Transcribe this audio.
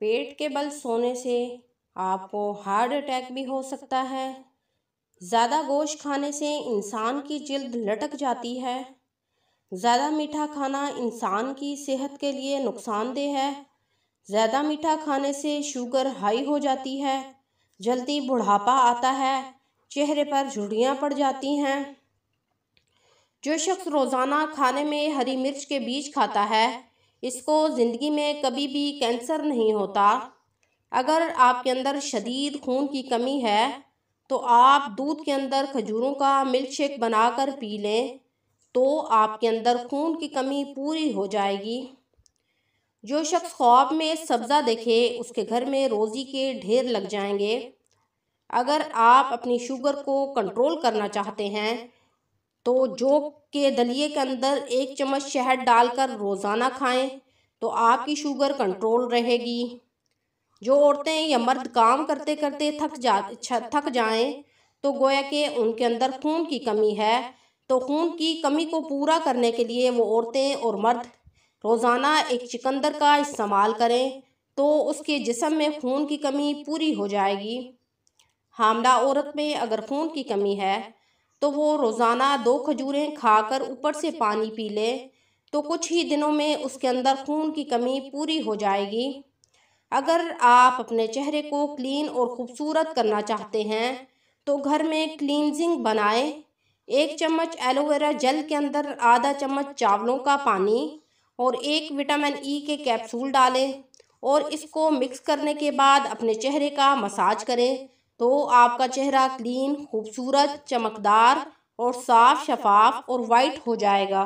पेट के बल सोने से आपको हार्ट अटैक भी हो सकता है ज़्यादा गोश्त खाने से इंसान की जल्द लटक जाती है ज़्यादा मीठा खाना इंसान की सेहत के लिए नुकसानदेह है ज़्यादा मीठा खाने से शुगर हाई हो जाती है जल्दी बुढ़ापा आता है चेहरे पर झुर्रियाँ पड़ जाती हैं जो शख्स रोज़ाना खाने में हरी मिर्च के बीज खाता है इसको ज़िंदगी में कभी भी कैंसर नहीं होता अगर आपके अंदर शदीद खून की कमी है तो आप दूध के अंदर खजूरों का मिल्क शेक बनाकर पी लें तो आपके अंदर खून की कमी पूरी हो जाएगी जो शख्स ख्वाब में सब्ज़ा देखे उसके घर में रोज़ी के ढेर लग जाएंगे अगर आप अपनी शुगर को कंट्रोल करना चाहते हैं तो जो के दलिए के अंदर एक चम्मच शहद डालकर रोज़ाना खाएं तो आपकी शुगर कंट्रोल रहेगी जो औरतें या मर्द काम करते करते थक जा थक जाएं तो गोया के उनके अंदर खून की कमी है तो खून की कमी को पूरा करने के लिए वो औरतें और मर्द रोज़ाना एक चिकंदर का इस्तेमाल करें तो उसके जिसम में खून की कमी पूरी हो जाएगी हामला औरत में अगर खून की कमी है तो वो रोज़ाना दो खजूरें खाकर ऊपर से पानी पी लें तो कुछ ही दिनों में उसके अंदर खून की कमी पूरी हो जाएगी अगर आप अपने चेहरे को क्लीन और ख़ूबसूरत करना चाहते हैं तो घर में क्लिनजिंग बनाएं एक चम्मच एलोवेरा जेल के अंदर आधा चम्मच चावलों का पानी और एक विटामिन ई के कैप्सूल डालें और इसको मिक्स करने के बाद अपने चेहरे का मसाज करें तो आपका चेहरा क्लीन खूबसूरत चमकदार और साफ शफाफ और वाइट हो जाएगा